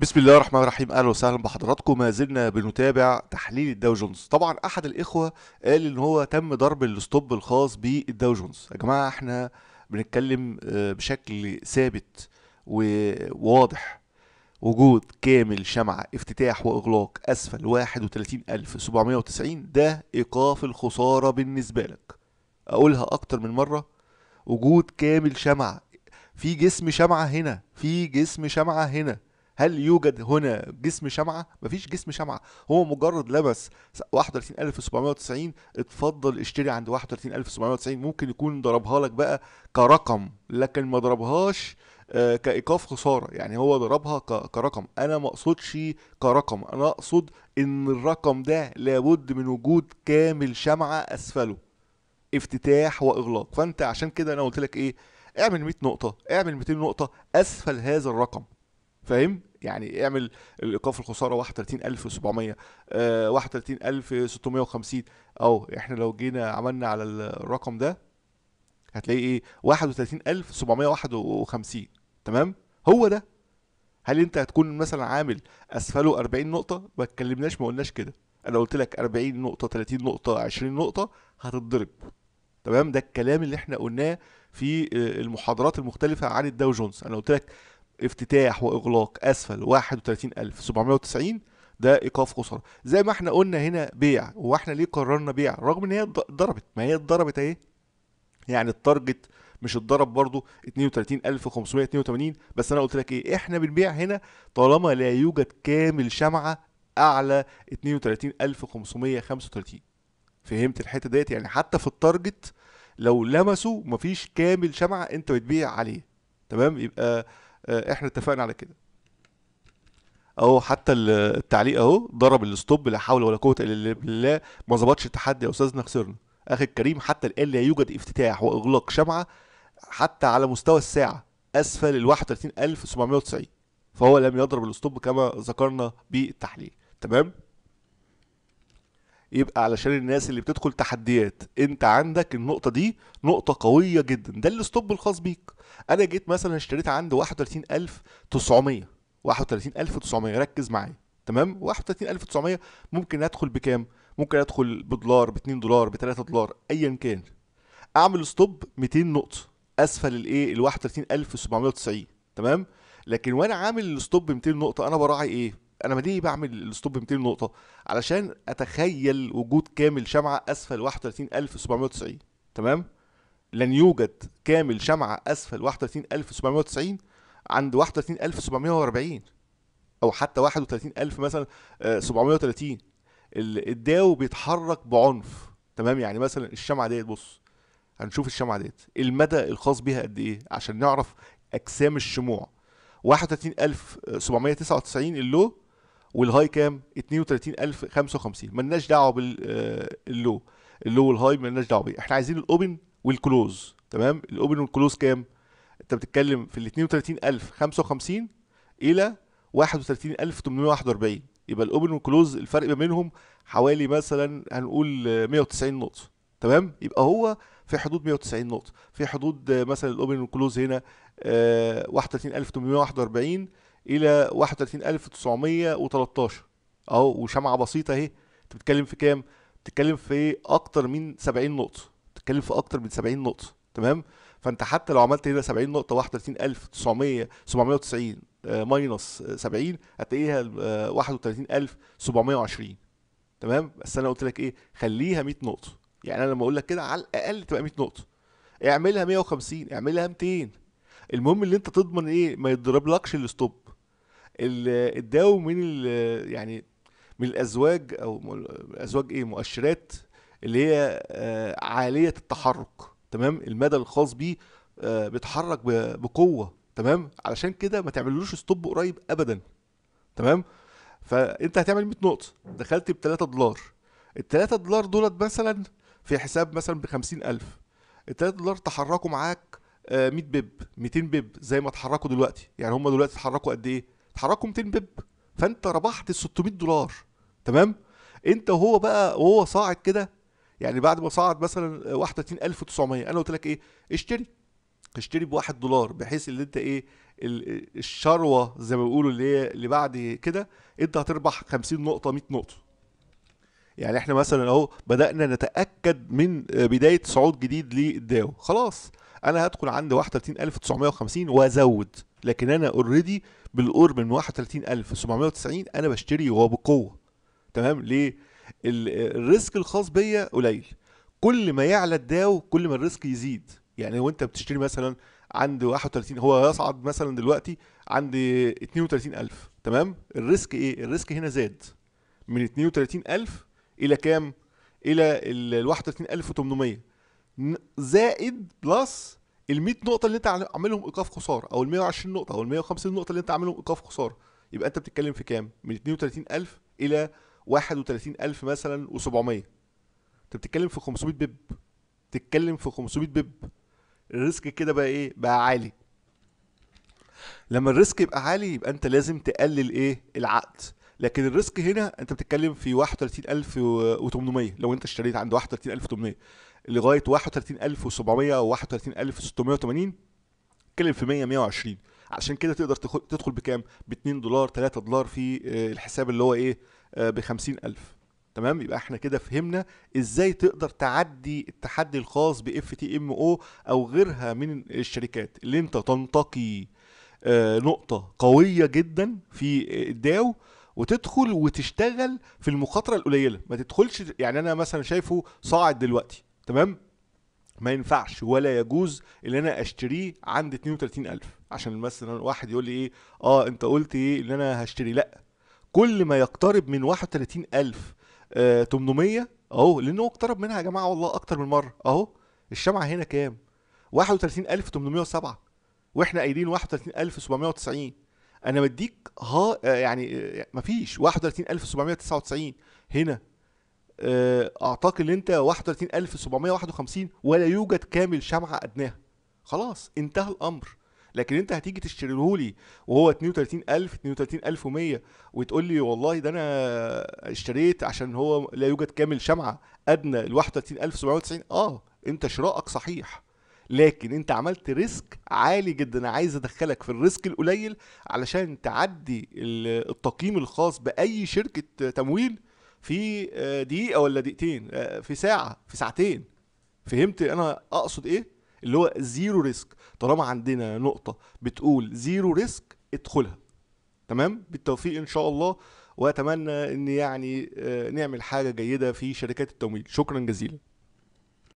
بسم الله الرحمن الرحيم اهلا وسهلا بحضراتكم ما زلنا بنتابع تحليل الداو جونز طبعا احد الاخوه قال ان هو تم ضرب الستوب الخاص بالداو جونز يا جماعه احنا بنتكلم آه، بشكل ثابت وواضح وجود كامل شمعة افتتاح وإغلاق أسفل 31790 ده إيقاف الخسارة بالنسبة لك أقولها أكتر من مرة وجود كامل شمعة في جسم شمعة هنا في جسم شمعة هنا هل يوجد هنا جسم شمعة؟ مفيش جسم شمعة هو مجرد لبس 31790 اتفضل اشتري عند 31790 ممكن يكون ضربها لك بقى كرقم لكن ما ضربهاش آه، كايقاف خساره يعني هو ضربها كرقم انا ما اقصدش كرقم انا اقصد ان الرقم ده لابد من وجود كامل شمعه اسفله افتتاح واغلاق فانت عشان كده انا قلت لك ايه اعمل 100 نقطه اعمل 200 نقطه اسفل هذا الرقم فاهم يعني اعمل الايقاف الخساره 31700 31650 آه، اهو احنا لو جينا عملنا على الرقم ده هتلاقي ايه 31751 تمام هو ده هل انت هتكون مثلا عامل اسفله 40 نقطه ما اتكلمناش ما قلناش كده انا قلت لك 40 نقطه 30 نقطه 20 نقطه هتتضرب تمام ده الكلام اللي احنا قلناه في آه، المحاضرات المختلفه عن الداو جونز انا قلت لك افتتاح واغلاق اسفل 31790 ده ايقاف خساره زي ما احنا قلنا هنا بيع هو احنا ليه قررنا بيع رغم ان هي اتضربت ما هي اتضربت اهي يعني التارجت مش اتضرب برضو 32582 بس انا قلت لك ايه احنا بنبيع هنا طالما لا يوجد كامل شمعه اعلى 32535 فهمت الحته ديت يعني حتى في التارجت لو لمسوا مفيش كامل شمعه انت بتبيع عليه تمام يبقى آه، احنا اتفقنا على كده اهو حتى التعليق اهو ضرب الستوب لا حول ولا قوه الا بالله ما ظبطش التحدي يا استاذنا خسرنا اخي الكريم حتى الان لا يوجد افتتاح واغلاق شمعه حتى على مستوى الساعه اسفل ال 31790 فهو لم يضرب الاسطوب كما ذكرنا بالتحليل تمام يبقى علشان الناس اللي بتدخل تحديات انت عندك النقطه دي نقطه قويه جدا ده الاسطوب الخاص بيك انا جيت مثلا اشتريت عنده 31900 31900 ركز معايا تمام 31900 ممكن ادخل بكام ممكن ادخل بدولار ب 2 دولار ب 3 دولار ايا كان اعمل ستوب 200 نقطه اسفل الايه ال 31790 تمام لكن وانا عامل الستوب 200 نقطه انا براعي ايه انا ليه بعمل الستوب 200 نقطه علشان اتخيل وجود كامل شمعه اسفل 31790 تمام لن يوجد كامل شمعة أسفل 31790 عند 31740 أو حتى 31000 مثلا 730 آه، الداو بيتحرك بعنف تمام يعني مثلا الشمعة ديت بص هنشوف الشمعة ديت المدى الخاص بها قد إيه عشان نعرف أجسام الشموع 31799 اللو والهاي كام 32055 ملناش دعوه باللو آه، اللو والهاي ملناش دعوه بيه احنا عايزين الاوبن والكلوز تمام الاوبن والكلوز كام انت بتتكلم في ال 32000 55 الى 31841 يبقى الاوبن والكلوز الفرق ما بينهم حوالي مثلا هنقول 190 نقطه تمام يبقى هو في حدود 190 نقطه في حدود مثلا الاوبن والكلوز هنا 31841 آه، الى 31913 اهو وشمعه بسيطه اهي انت بتتكلم في كام بتتكلم في اكتر من 70 نقطه بتتكلم في اكتر من 70 نقطه تمام فانت حتى لو عملت هنا 70 نقطه 31900 790 ماينص 70 هتلاقيها 31720 آه، تمام بس انا قلت لك ايه خليها 100 نقطه يعني انا لما اقول لك كده على الاقل تبقى 100 نقطه اعملها 150 اعملها 200 المهم اللي انت تضمن ايه ما يتضربلكش الستوب الداو من يعني من الازواج او ازواج ايه مؤشرات اللي هي آه، عاليه التحرك تمام المدى الخاص بيه آه، بيتحرك بقوه تمام علشان كده ما تعملوش ستوب قريب ابدا تمام فانت هتعمل 100 نقطه دخلت ب 3 دولار ال 3 دولار دولت مثلا في حساب مثلا ب 50000 ال 3 دولار تحركوا معاك 100 آه، بيب 200 بيب زي ما اتحركوا دلوقتي يعني هم دلوقتي اتحركوا قد ايه اتحركوا 200 بيب فانت ربحت ال 600 دولار تمام انت وهو بقى وهو صاعد كده يعني بعد ما صعد مثلا 31900 انا قلت لك ايه اشتري اشتري ب 1 دولار بحيث ان انت ايه الشروه زي ما بيقولوا اللي هي اللي بعد كده انت هتربح 50 نقطه 100 نقطه يعني احنا مثلا اهو بدانا نتاكد من بدايه صعود جديد للداو خلاص انا هدخل عند 31950 وازود لكن انا اوريدي بالقرب من 31790 انا بشتري وبقوه تمام ليه الريسك الخاص بيا قليل كل ما يعلى الداو كل ما الريسك يزيد يعني لو انت بتشتري مثلا عند 31 هو يصعد مثلا دلوقتي عند 32000 تمام الريسك ايه الريسك هنا زاد من 32000 الى كام الى ال 31800 زائد بلس ال 100 نقطه اللي انت عاملهم ايقاف خساره او ال 120 نقطه او ال 150 نقطه اللي انت عاملهم ايقاف خساره يبقى انت بتتكلم في كام من 32000 الى 31000 مثلا و700 انت بتتكلم في 500 بيب بتتكلم في 500 بيب الريسك كده بقى ايه بقى عالي لما الريسك يبقى عالي يبقى انت لازم تقلل ايه العقد لكن الريسك هنا انت بتتكلم في 31800 لو انت اشتريت عند 31800 لغايه 31700 او 31680 اتكلم في 100 120 عشان كده تقدر تدخل بكام ب 2 دولار 3 دولار في آه، الحساب اللي هو ايه آه، ب 50000 تمام يبقى احنا كده فهمنا ازاي تقدر تعدي التحدي الخاص ب اف تي ام او او غيرها من الشركات اللي انت تنتقي آه، نقطه قويه جدا في الداو وتدخل وتشتغل في المخاطره القليله ما تدخلش يعني انا مثلا شايفه صاعد دلوقتي تمام ما ينفعش ولا يجوز ان انا اشتريه عند 32000 عشان مثلا واحد يقول لي ايه اه انت قلت ايه ان انا هشتري لا كل ما يقترب من 31800 آه 800 اهو لانه اقترب منها يا جماعه والله اكتر من مره اهو الشمعه هنا كام 31807 واحنا قايلين 31790 انا مديك ها آه، يعني آه، مفيش 31799 هنا آه، اعتقد ان انت 31751 ولا يوجد كامل شمعه ادناها خلاص انتهى الامر لكن انت هتيجي تشتريه لي وهو 32000 32100 وتقول لي والله ده انا اشتريت عشان هو لا يوجد كامل شمعه ادنى ال 31790 اه انت شرائك صحيح لكن انت عملت ريسك عالي جدا عايز ادخلك في الريسك القليل علشان تعدي التقييم الخاص باي شركه تمويل في آه، دقيقه ولا دقيقتين آه، في ساعه في ساعتين فهمت انا اقصد ايه اللي هو زيرو ريسك طالما عندنا نقطه بتقول زيرو ريسك ادخلها تمام بالتوفيق ان شاء الله واتمنى ان يعني آه، نعمل حاجه جيده في شركات التمويل شكرا جزيلا